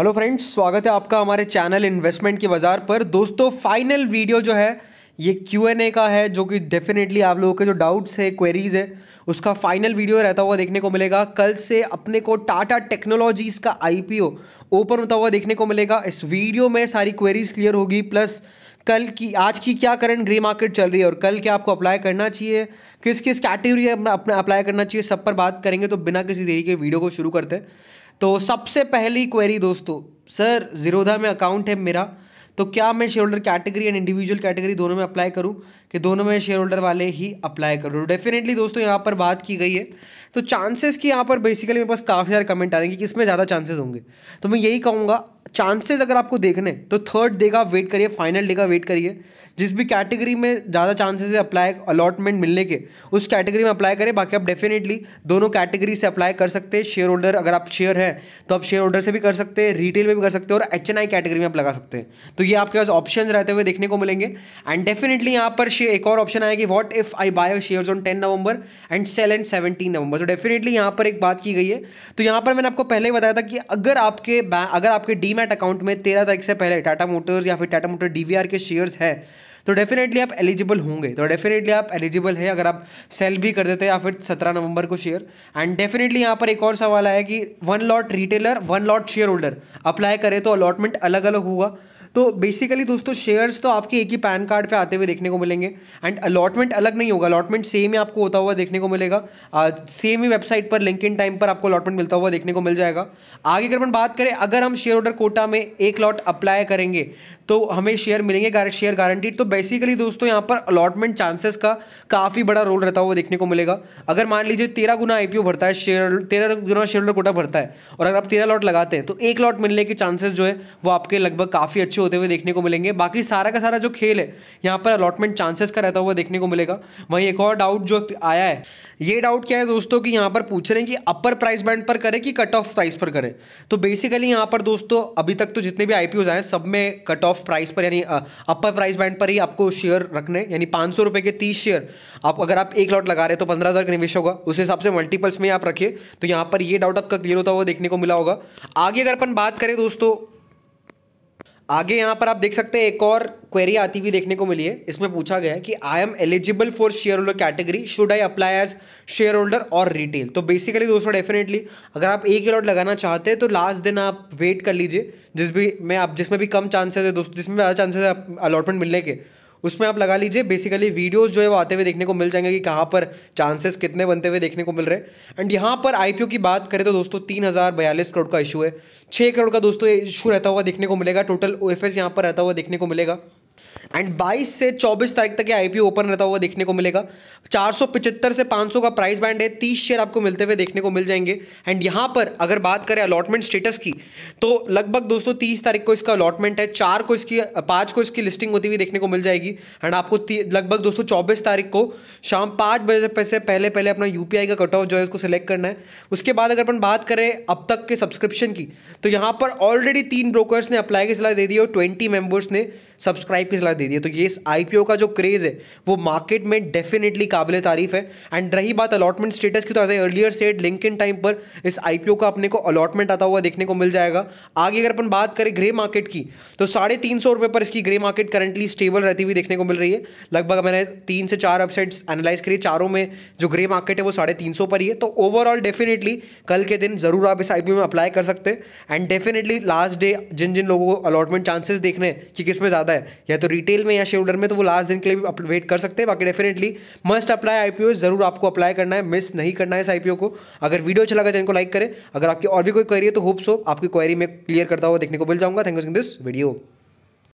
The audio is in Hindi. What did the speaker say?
हेलो फ्रेंड्स स्वागत है आपका हमारे चैनल इन्वेस्टमेंट के बाज़ार पर दोस्तों फाइनल वीडियो जो है ये क्यू एन ए का है जो कि डेफिनेटली आप लोगों के जो डाउट्स है क्वेरीज है उसका फाइनल वीडियो रहता हुआ देखने को मिलेगा कल से अपने को टाटा टेक्नोलॉजीज़ का आईपीओ ओपन होता हुआ देखने को मिलेगा इस वीडियो में सारी क्वेरीज क्लियर होगी प्लस कल की आज की क्या करंट ग्रे मार्केट चल रही है और कल क्या आपको अप्लाई करना चाहिए किस किस कैटेगरी अपना अप्लाई करना चाहिए सब पर बात करेंगे तो बिना किसी देरी के वीडियो को शुरू करते हैं तो सबसे पहली क्वेरी दोस्तों सर ज़ीरोधा में अकाउंट है मेरा तो क्या मैं share holder category and individual category दोनों में अप्लाई करूं कि दोनों में शेयर होल्डर वाले ही अप्लाई करूं डेफिनेटली दोस्तों यहाँ पर बात की गई है तो चांसेस की यहाँ पर बेसिकली मेरे पास काफ़ी सारे कमेंट आ रहे हैं कि किसमें ज़्यादा चांसेस होंगे तो मैं यही कहूँगा चांसेस अगर आपको देखने तो थर्ड डे का वेट करिए फाइनल डे का वेट करिए जिस भी कैटेगरी में ज़्यादा चांसेस है अप्लाई अलॉटमेंट मिलने के उस कैटेगरी में अप्लाई करें बाकी आप डेफिनेटली दोनों कैटेगरी से अप्लाई कर सकते हैं शेयर होल्डर अगर आप शेयर हैं तो आप शेयर होल्डर से भी कर सकते हैं रिटेल में भी कर सकते हैं और एच कैटेगरी में आप लगा सकते हैं तो ये आपके पास ऑप्शन रहते हुए देखने को मिलेंगे एंड डेफिनेटली यहाँ पर एक और ऑप्शन आया कि what if I buy share on ten November and sell and seventeen November तो डेफिनेटली यहाँ पर एक बात की गई है तो यहाँ पर मैंने आपको पहले ही बताया था कि अगर आपके अगर आपके डीम डीमेट अकाउंट में तेरह तारीख से पहले टाटा मोटर्स या फिर टाटा मोटर डीवीआर के शेयर्स है तो डेफिनेटली आप एलिजिबल होंगे तो डेफिनेटली आप एलिजिबल है अगर आप सेल भी कर देते हैं या फिर सत्रह नवंबर को शेयर एंड डेफिनेटली यहाँ पर एक और सवाल आया कि one lot retailer one lot share holder apply करें तो अलॉटमेंट अलग अलग होगा तो बेसिकली दोस्तों शेयर्स तो आपके एक ही पैन कार्ड पे आते हुए देखने को मिलेंगे एंड अलॉटमेंट अलग नहीं होगा अलॉटमेंट सेम ही आपको होता हुआ देखने को मिलेगा सेम ही वेबसाइट पर लिंक इन टाइम पर आपको अलॉटमेंट मिलता हुआ देखने को मिल जाएगा आगे अगर अपन बात करें अगर हम शेयर होल्डर कोटा में एक लॉट अप्लाई करेंगे तो हमें शेयर मिलेंगे शेयर गारंटीड तो बेसिकली दोस्तों यहाँ पर अलॉटमेंट चांसेस का काफ़ी बड़ा रोल रहता हुआ देखने को मिलेगा अगर मान लीजिए तेरह गुना आई भरता है शेयर तेरह गुना शेयर होल्डर कोटा भरता है और अगर आप तेरह लॉट लगाते हैं तो एक लॉट मिलने के चांसेस जो है वो आपके लगभग काफ़ी अच्छे होते हुए देखने को मिलेंगे बाकी सारा का सारा जो खेल है यहाँ पर अलॉटमेंट चांसेस का रहता हुआ देखने को मिलेगा वहीं एक और डाउट जो आया है ये डाउट क्या है दोस्तों कि यहाँ पर पूछ रहे हैं कि अपर प्राइस बैंड पर करें कि कट ऑफ प्राइस पर करें तो बेसिकली यहाँ पर दोस्तों अभी तक तो जितने भी आई आए सब में कट ऑफ ऑफ प्राइस पर यानी अपर प्राइस बैंड पर ही आपको शेयर रखने यानी पाँच सौ रुपये के तीस शेयर आप अगर आप एक लॉट लगा रहे हैं तो पंद्रह हज़ार का निवेश होगा उस हिसाब से मल्टीपल्स में आप रखिए तो यहाँ पर ये डाउट आपका क्लियर होता हुआ देखने को मिला होगा आगे अगर अपन बात करें दोस्तों आगे यहाँ पर आप देख सकते हैं एक और क्वेरी आती हुई देखने को मिली है इसमें पूछा गया है कि I am eligible for share holder category should I apply as share holder और रिटेल तो बेसिकली दोस्तों डेफिनेटली अगर आप एक अलॉट लगाना चाहते हैं तो लास्ट दिन आप वेट कर लीजिए जिस भी में आप जिसमें भी कम चांसेस है दोस्तों जिसमें ज़्यादा चांसेस है अलॉटमेंट मिलने के उसमें आप लगा लीजिए बेसिकली वीडियोज़ जो है वो आते हुए देखने को मिल जाएंगे कि कहाँ पर चांसेस कितने बनते हुए देखने को मिल रहे हैं एंड यहाँ पर आईपीओ की बात करें तो दोस्तों तीन हज़ार बयालीस करोड़ का इशू है छः करोड़ का दोस्तों इशू रहता हुआ देखने को मिलेगा टोटल ओ एफ यहाँ पर रहता हुआ देखने को मिलेगा एंड 22 से 24 तारीख तक ये आईपीओ ओपन रहता हुआ देखने को मिलेगा चार से 500 का प्राइस बैंड है 30 शेयर आपको मिलते हुए देखने को मिल जाएंगे एंड यहाँ पर अगर बात करें अलॉटमेंट स्टेटस की तो लगभग दोस्तों 30 तारीख को इसका अलॉटमेंट है चार को इसकी पाँच को इसकी लिस्टिंग होती हुई देखने को मिल जाएगी एंड आपको लगभग दोस्तों चौबीस तारीख को शाम पाँच बजे से पहले पहले अपना यू का कट ऑफ जो है उसको सिलेक्ट करना है उसके बाद अगर अपन बात करें अब तक के सब्सक्रिप्शन की तो यहाँ पर ऑलरेडी तीन ब्रोकर्स ने अप्लाई की सलाह दे दी और ट्वेंटी मेम्बर्स ने सब्सक्राइब की सलाह दे दिए तो ये इस आई का जो क्रेज़ है वो मार्केट में डेफिनेटली काबिल तारीफ है एंड रही बात अलॉटमेंट स्टेटस की तो as earlier said link in time पर इस आई का अपने को अलॉटमेंट आता हुआ देखने को मिल जाएगा आगे अगर अपन बात करें ग्रे मार्केट की तो साढ़े तीन सौ रुपये पर इसकी ग्रे मार्केट करंटली स्टेबल रहती हुई देखने को मिल रही है लगभग मैंने तीन से चार अपसाइड्स एनालाइज करिए चारों में जो ग्रे मार्केट है वो साढ़े तीन सौ पर ही है तो ओवरऑल डेफिनेटली कल के दिन ज़रूर आप इस आईपीओ में अप्लाई कर सकते हैं एंड डेफिनेटली लास्ट डे जिन जिन लोगों को अलॉटमेंट चांसेस देखने कि किस में ज़्यादा है या तो रिटेल रिटेल में या शेयर होल्डर में तो वो लास्ट दिन के लिए भी वेट कर सकते हैं बाकी डेफिनेटली मस्ट अप्लाई आईपीओ जरूर आपको अप्लाई करना है मिस नहीं करना है इस आईपीओ को अगर वीडियो अच्छा लगा चैनल को लाइक करें अगर आपकी और भी कोई क्वेरी है तो होप हो आपकी क्वेरी में क्लियर करता हुआ देखने को मिल जाऊंगा थैंक यू दिस वीडियो